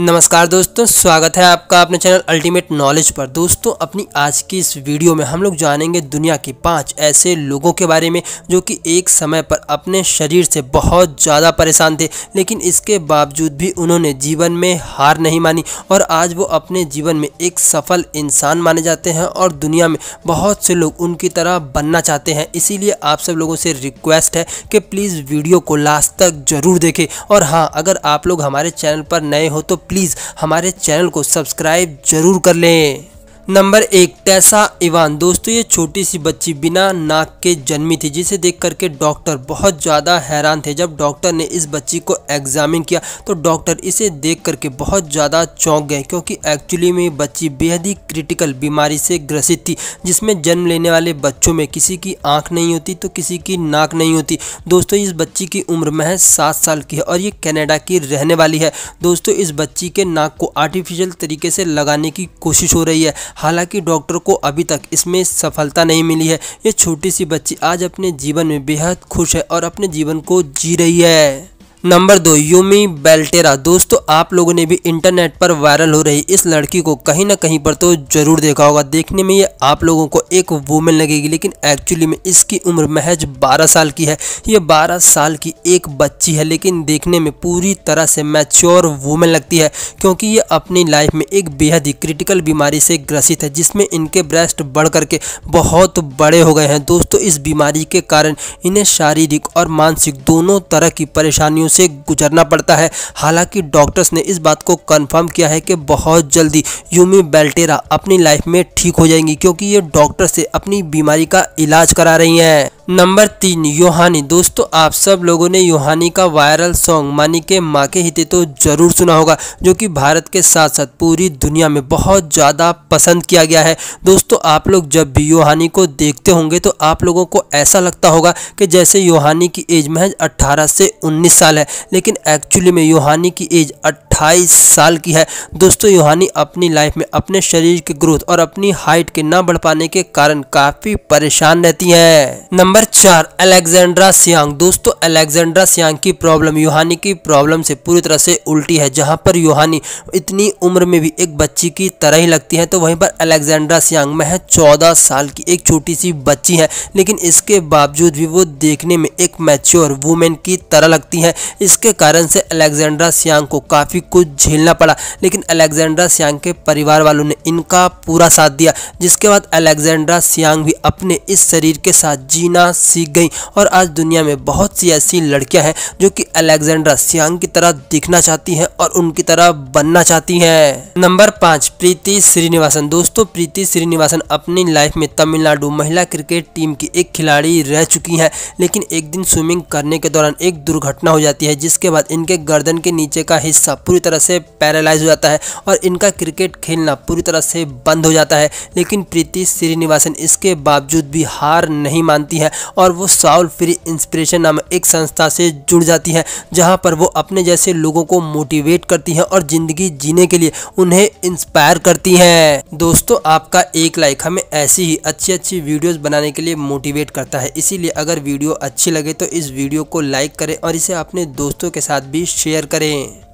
नमस्कार दोस्तों स्वागत है आपका अपने चैनल अल्टीमेट नॉलेज पर दोस्तों अपनी आज की इस वीडियो में हम लोग जानेंगे दुनिया के पांच ऐसे लोगों के बारे में जो कि एक समय पर अपने शरीर से बहुत ज़्यादा परेशान थे लेकिन इसके बावजूद भी उन्होंने जीवन में हार नहीं मानी और आज वो अपने जीवन में एक सफल इंसान माने जाते हैं और दुनिया में बहुत से लोग उनकी तरह बनना चाहते हैं इसीलिए आप सब लोगों से रिक्वेस्ट है कि प्लीज़ वीडियो को लास्ट तक ज़रूर देखें और हाँ अगर आप लोग हमारे चैनल पर नए हो तो प्लीज़ हमारे चैनल को सब्सक्राइब ज़रूर कर लें नंबर एक तैसा इवान दोस्तों ये छोटी सी बच्ची बिना नाक के जन्मी थी जिसे देख करके डॉक्टर बहुत ज़्यादा हैरान थे जब डॉक्टर ने इस बच्ची को एग्जामिन किया तो डॉक्टर इसे देख करके बहुत ज़्यादा चौंक गए क्योंकि एक्चुअली में बच्ची बेहद ही क्रिटिकल बीमारी से ग्रसित थी जिसमें जन्म लेने वाले बच्चों में किसी की आँख नहीं होती तो किसी की नाक नहीं होती दोस्तों इस बच्ची की उम्र महज सात साल की है और ये कैनेडा की रहने वाली है दोस्तों इस बच्ची के नाक को आर्टिफिशियल तरीके से लगाने की कोशिश हो रही है हालांकि डॉक्टर को अभी तक इसमें सफलता नहीं मिली है ये छोटी सी बच्ची आज अपने जीवन में बेहद खुश है और अपने जीवन को जी रही है नंबर दो यूमी बेल्टेरा दोस्तों आप लोगों ने भी इंटरनेट पर वायरल हो रही इस लड़की को कहीं ना कहीं पर तो जरूर देखा होगा देखने में ये आप लोगों को एक वूमेन लगेगी लेकिन एक्चुअली में इसकी उम्र महज 12 साल की है ये 12 साल की एक बच्ची है लेकिन देखने में पूरी तरह से मैच्योर वूमेन लगती है क्योंकि ये अपनी लाइफ में एक बेहद ही क्रिटिकल बीमारी से ग्रसित है जिसमें इनके ब्रेस्ट बढ़ करके बहुत बड़े हो गए हैं दोस्तों इस बीमारी के कारण इन्हें शारीरिक और मानसिक दोनों तरह की परेशानियों से गुजरना पड़ता है हालांकि डॉक्टर्स ने इस बात को कन्फर्म किया है कि बहुत जल्दी यूमी बेल्टेरा अपनी लाइफ में ठीक हो जाएंगी क्योंकि ये डॉक्टर से अपनी बीमारी का इलाज करा रही हैं नंबर तीन योहानी दोस्तों आप सब लोगों ने योहानी का वायरल सॉन्ग मानी के माँ के हिते तो ज़रूर सुना होगा जो कि भारत के साथ साथ पूरी दुनिया में बहुत ज़्यादा पसंद किया गया है दोस्तों आप लोग जब भी योहानी को देखते होंगे तो आप लोगों को ऐसा लगता होगा कि जैसे योहानी की एज महज अट्ठारह से उन्नीस साल है लेकिन एक्चुअली में योहानी की एज अट्ठाईस साल की है दोस्तों योहानी अपनी लाइफ में अपने शरीर के ग्रोथ और अपनी हाइट के न बढ़ पाने के कारण काफी परेशान रहती है नंबर चार अलेक्जेंड्रा सियांग दोस्तों अलेक्जेंड्रा सियांग की प्रॉब्लम योहानी की प्रॉब्लम से पूरी तरह से उल्टी है जहाँ पर योहानी इतनी उम्र में भी एक बच्ची की तरह ही लगती है तो वहीं पर अलेक्जेंड्रा सियांग महज चौदह साल की एक छोटी सी बच्ची है लेकिन इसके बावजूद भी वो देखने में एक मैच्योर वुमेन की तरह लगती हैं इसके कारण से अलेक्जेंड्रा सियांग को काफ़ी कुछ झेलना पड़ा लेकिन अलेक्जेंड्रा सियांग के परिवार वालों ने इनका पूरा साथ दिया जिसके बाद अलेक्जेंड्रा सियांग भी अपने इस शरीर के साथ जीना सीख गई और आज दुनिया में बहुत सी ऐसी लड़कियाँ हैं जो कि अलेक्जेंड्रा सियांग की तरह दिखना चाहती हैं और उनकी तरह बनना चाहती हैं नंबर पाँच प्रीति श्रीनिवासन दोस्तों प्रीति श्रीनिवासन अपनी लाइफ में तमिलनाडु महिला क्रिकेट टीम की एक खिलाड़ी रह चुकी हैं लेकिन एक दिन स्विमिंग करने के दौरान एक दुर्घटना हो जाती है जिसके बाद इनके गर्दन के नीचे का हिस्सा पूरी तरह से पैरालाइज हो जाता है और इनका क्रिकेट खेलना पूरी तरह से बंद हो जाता है लेकिन प्रीति श्रीनिवासन इसके बावजूद भी हार नहीं मानती है और वो साउल फ्री इंस्पिरेशन नाम एक संस्था से जुड़ जाती है जहाँ पर वो अपने जैसे लोगों को मोटिवेट करती है और ज़िंदगी जीने के लिए उन्हें इंस्पायर करती हैं दोस्तों आपका एक लाइक हमें ऐसी ही अच्छी अच्छी वीडियोज़ बनाने के लिए मोटिवेट करता है इसीलिए अगर वीडियो अच्छी अच्छी लगे तो इस वीडियो को लाइक करें और इसे अपने दोस्तों के साथ भी शेयर करें